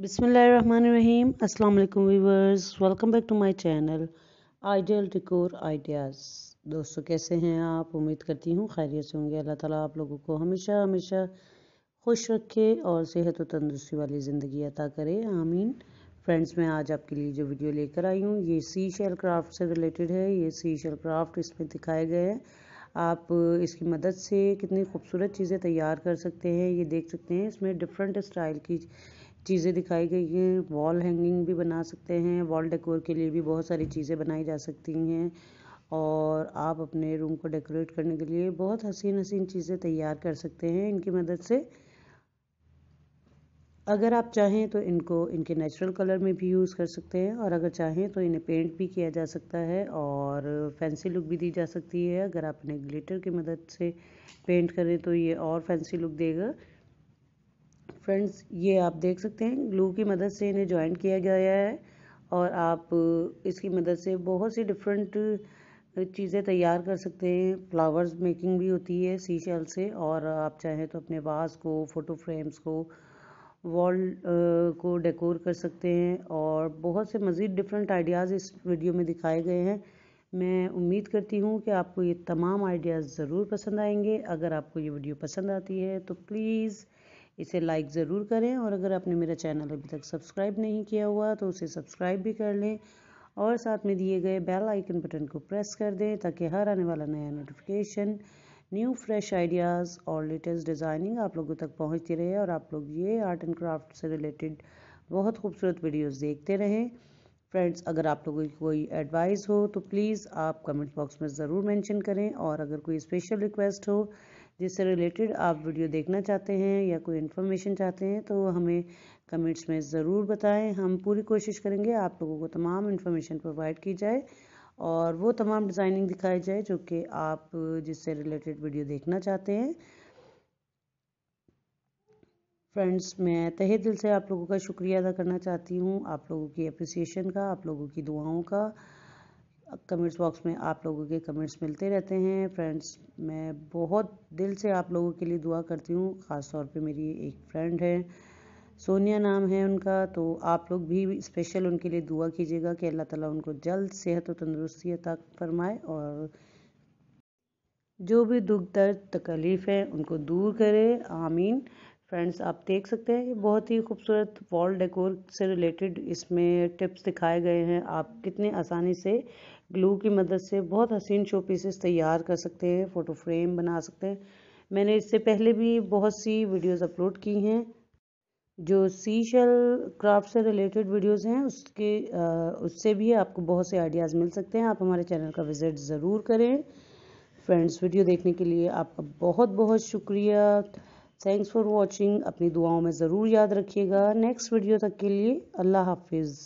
बिसमीम अल्लाम viewers welcome back to my channel ideal decor ideas दोस्तों कैसे हैं आप उम्मीद करती हूँ खैरियत से होंगे अल्लाह ताला आप लोगों को हमेशा हमेशा खुश रखे और सेहत व तंदुरुस्ती वाली ज़िंदगी अता करे आमीन फ्रेंड्स मैं आज आपके लिए जो वीडियो लेकर आई हूँ ये सी शेल क्राफ्ट से रिलेटेड है ये सी शेल क्राफ्ट इसमें दिखाए गए हैं आप इसकी मदद से कितनी खूबसूरत चीज़ें तैयार कर सकते हैं ये देख सकते हैं इसमें डिफरेंट स्टाइल की चीजें दिखाई गई है वॉल हैंगिंग भी बना सकते हैं वॉल डेकोर के लिए भी बहुत सारी चीजें बनाई जा सकती हैं और आप अपने रूम को डेकोरेट करने के लिए बहुत हसीन हसीन चीज़ें तैयार कर सकते हैं इनकी मदद से अगर आप चाहें तो इनको इनके नेचुरल कलर में भी यूज़ कर सकते हैं और अगर चाहें तो इन्हें पेंट भी किया जा सकता है और फैंसी लुक भी दी जा सकती है अगर आप इन्हें ग्लिटर की मदद से पेंट करें तो ये और फैंसी लुक देगा फ्रेंड्स ये आप देख सकते हैं ग्लू की मदद से इन्हें ज्वाइन किया गया है और आप इसकी मदद से बहुत सी डिफरेंट चीज़ें तैयार कर सकते हैं फ्लावर्स मेकिंग भी होती है सी शेल से और आप चाहें तो अपने वास को फ़ोटो फ्रेम्स को वॉल को डेकोर कर सकते हैं और बहुत से मज़ीद डिफरेंट आइडियाज़ इस वीडियो में दिखाए गए हैं मैं उम्मीद करती हूँ कि आपको ये तमाम आइडियाज़ ज़रूर पसंद आएंगे अगर आपको ये वीडियो पसंद आती है तो प्लीज़ इसे लाइक ज़रूर करें और अगर आपने मेरा चैनल अभी तक सब्सक्राइब नहीं किया हुआ तो उसे सब्सक्राइब भी कर लें और साथ में दिए गए बेल आइकन बटन को प्रेस कर दें ताकि हर आने वाला नया नोटिफिकेशन न्यू फ्रेश आइडियाज़ और लेटेस्ट डिज़ाइनिंग आप लोगों तक पहुँचती रहे और आप लोग ये आर्ट एंड क्राफ्ट से रिलेटेड बहुत खूबसूरत वीडियोज़ देखते रहें फ्रेंड्स अगर आप लोगों की कोई एडवाइस हो तो प्लीज़ आप कमेंट बॉक्स में ज़रूर मेंशन करें और अगर कोई स्पेशल रिक्वेस्ट हो जिससे रिलेटेड आप वीडियो देखना चाहते हैं या कोई इन्फॉर्मेशन चाहते हैं तो हमें कमेंट्स में ज़रूर बताएं हम पूरी कोशिश करेंगे आप लोगों को तमाम इन्फॉर्मेशन प्रोवाइड की जाए और वो तमाम डिज़ाइनिंग दिखाई जाए जो कि आप जिससे रिलेटेड वीडियो देखना चाहते हैं फ्रेंड्स मैं तहे दिल से आप लोगों का शुक्रिया अदा करना चाहती हूँ आप लोगों की अप्रिसिएशन का आप लोगों की दुआओं का कमेंट्स बॉक्स में आप लोगों के कमेंट्स मिलते रहते हैं फ्रेंड्स मैं बहुत दिल से आप लोगों के लिए दुआ करती हूँ ख़ास तौर पे मेरी एक फ्रेंड है सोनिया नाम है उनका तो आप लोग भी स्पेशल उनके लिए दुआ कीजिएगा कि अल्लाह ताला उनको जल्द सेहत और तंदुरुस्ती अता फरमाए और जो भी दुख दर्द तकलीफ़ है उनको दूर करे आमीन फ्रेंड्स आप देख सकते हैं ये बहुत ही खूबसूरत वॉल डेकोर से रिलेटेड इसमें टिप्स दिखाए गए हैं आप कितने आसानी से ग्लू की मदद से बहुत हसीन शो पीसेस तैयार कर सकते हैं फ़ोटो फ्रेम बना सकते हैं मैंने इससे पहले भी बहुत सी वीडियोस अपलोड की हैं जो सी शेल क्राफ्ट से रिलेटेड वीडियोस हैं उसके उससे भी आपको बहुत से आइडियाज़ मिल सकते हैं आप हमारे चैनल का विज़िट ज़रूर करें फ्रेंड्स वीडियो देखने के लिए आपका बहुत बहुत शुक्रिया थैंक्स फॉर वॉचिंग अपनी दुआओं में ज़रूर याद रखिएगा नेक्स्ट वीडियो तक के लिए अल्लाह हाफिज़